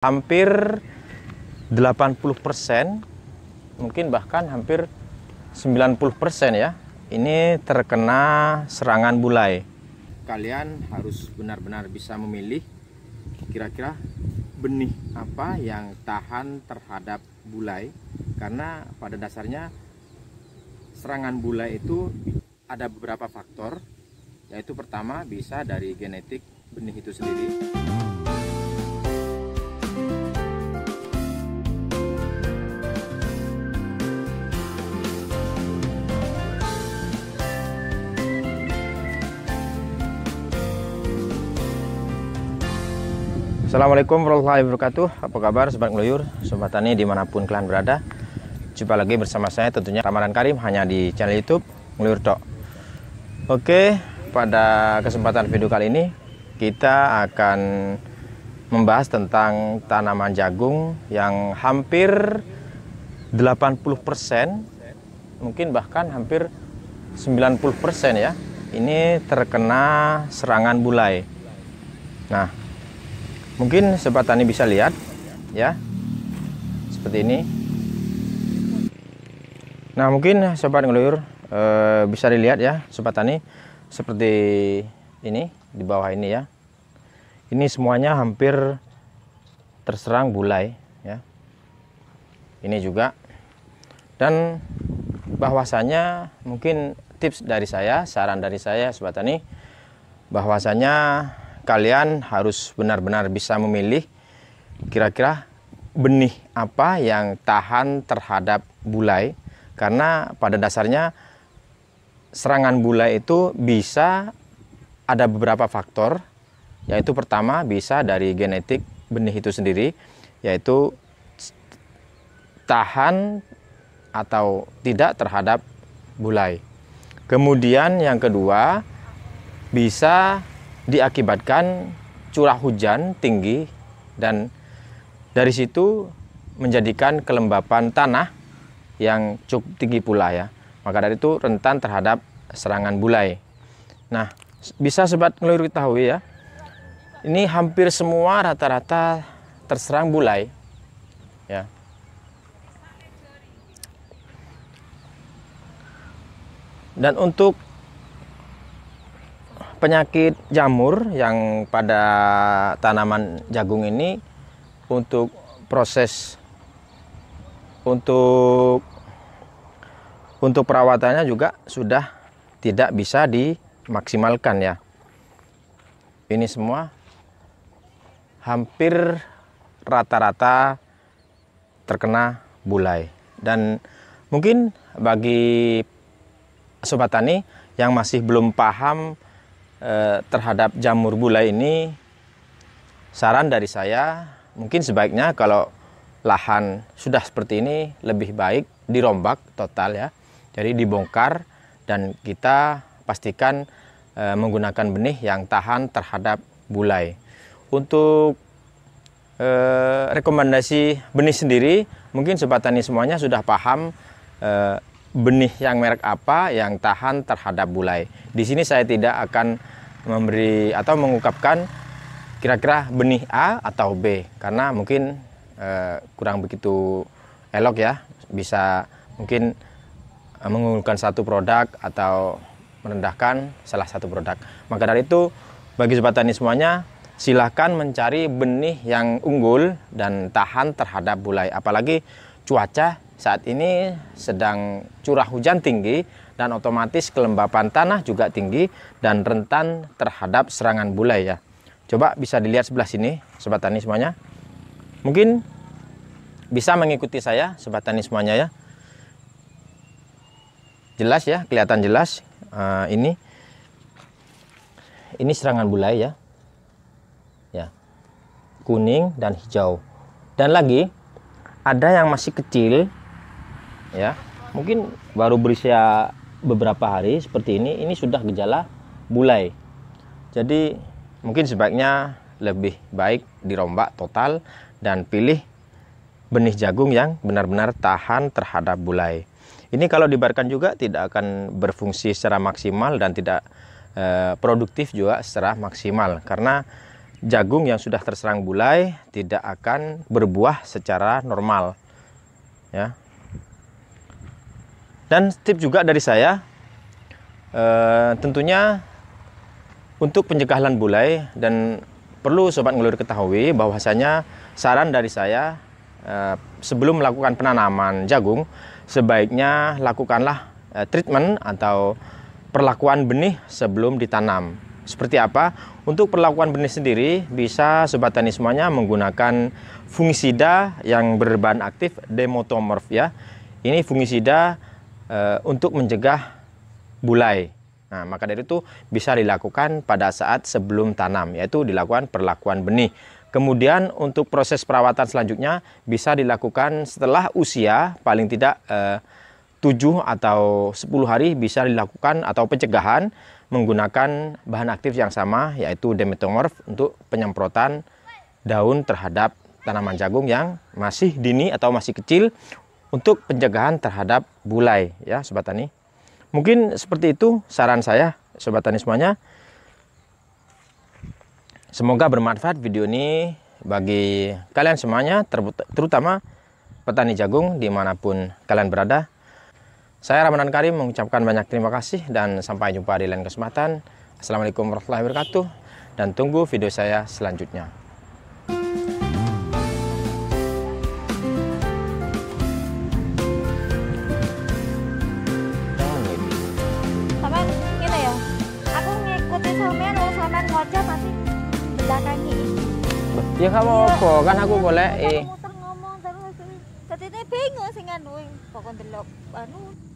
hampir 80% mungkin bahkan hampir 90% ya ini terkena serangan bulai kalian harus benar-benar bisa memilih kira-kira benih apa yang tahan terhadap bulai karena pada dasarnya serangan bulai itu ada beberapa faktor yaitu pertama bisa dari genetik benih itu sendiri Assalamualaikum warahmatullahi wabarakatuh Apa kabar Sobat Ngeluyur Sobat Tani dimanapun kalian berada Jumpa lagi bersama saya tentunya Ramadan Karim Hanya di channel Youtube Ngeluyur Tok Oke pada kesempatan video kali ini Kita akan membahas tentang tanaman jagung Yang hampir 80% Mungkin bahkan hampir 90% ya ini terkena serangan bulai. Nah, mungkin sobat tani bisa lihat ya seperti ini nah mungkin sobat ngeluyur e, bisa dilihat ya sobat tani seperti ini di bawah ini ya ini semuanya hampir terserang bulai ya ini juga dan bahwasanya mungkin tips dari saya saran dari saya sobat tani bahwasanya kalian harus benar-benar bisa memilih kira-kira benih apa yang tahan terhadap bulai karena pada dasarnya serangan bulai itu bisa ada beberapa faktor yaitu pertama bisa dari genetik benih itu sendiri yaitu tahan atau tidak terhadap bulai. Kemudian yang kedua bisa diakibatkan curah hujan tinggi dan dari situ menjadikan kelembapan tanah yang cukup tinggi pula ya. Maka dari itu rentan terhadap serangan bulai. Nah, bisa sobat ngelur tahu ya. Ini hampir semua rata-rata terserang bulai. Ya. Dan untuk penyakit jamur yang pada tanaman jagung ini untuk proses untuk untuk perawatannya juga sudah tidak bisa dimaksimalkan ya ini semua hampir rata-rata terkena bulai dan mungkin bagi sobat tani yang masih belum paham Eh, terhadap jamur bulai ini saran dari saya mungkin sebaiknya kalau lahan sudah seperti ini lebih baik dirombak total ya. Jadi dibongkar dan kita pastikan e, menggunakan benih yang tahan terhadap bulai. Untuk e, rekomendasi benih sendiri, mungkin sobat tani semuanya sudah paham e, benih yang merek apa yang tahan terhadap bulai. Di sini saya tidak akan memberi atau mengungkapkan kira-kira benih A atau B karena mungkin e, kurang begitu elok ya bisa mungkin eh, mengunggulkan satu produk atau merendahkan salah satu produk maka dari itu bagi sobat tani semuanya silahkan mencari benih yang unggul dan tahan terhadap bulai apalagi cuaca saat ini sedang curah hujan tinggi dan otomatis kelembapan tanah juga tinggi dan rentan terhadap serangan bulai ya. Coba bisa dilihat sebelah sini, sobat tani semuanya. Mungkin bisa mengikuti saya, sobat tani semuanya ya. Jelas ya, kelihatan jelas uh, ini ini serangan bulai ya. Ya. Kuning dan hijau. Dan lagi ada yang masih kecil ya mungkin baru berusia beberapa hari seperti ini ini sudah gejala bulai jadi mungkin sebaiknya lebih baik dirombak total dan pilih benih jagung yang benar-benar tahan terhadap bulai ini kalau dibarkan juga tidak akan berfungsi secara maksimal dan tidak e, produktif juga secara maksimal karena jagung yang sudah terserang bulai tidak akan berbuah secara normal ya dan tip juga dari saya, e, tentunya untuk pencegahan bulai dan perlu sobat ngelur ketahui bahwasanya saran dari saya e, sebelum melakukan penanaman jagung sebaiknya lakukanlah e, treatment atau perlakuan benih sebelum ditanam. Seperti apa? Untuk perlakuan benih sendiri bisa sobat tani semuanya menggunakan fungisida yang berbahan aktif demotomorf ya. Ini fungisida e, untuk mencegah bulai. Nah, maka dari itu bisa dilakukan pada saat sebelum tanam, yaitu dilakukan perlakuan benih. Kemudian untuk proses perawatan selanjutnya bisa dilakukan setelah usia paling tidak eh, tujuh 7 atau 10 hari bisa dilakukan atau pencegahan menggunakan bahan aktif yang sama yaitu demetomorf untuk penyemprotan daun terhadap tanaman jagung yang masih dini atau masih kecil untuk pencegahan terhadap bulai ya sobat tani. Mungkin seperti itu saran saya sobat tani semuanya. Semoga bermanfaat video ini bagi kalian semuanya terutama petani jagung dimanapun kalian berada. Saya Ramadan Karim mengucapkan banyak terima kasih dan sampai jumpa di lain kesempatan. Assalamualaikum warahmatullahi wabarakatuh dan tunggu video saya selanjutnya. Ya kamu apa? Iya. Kan aku boleh Eh. eh. bingung sing eh. anu pokok delok anu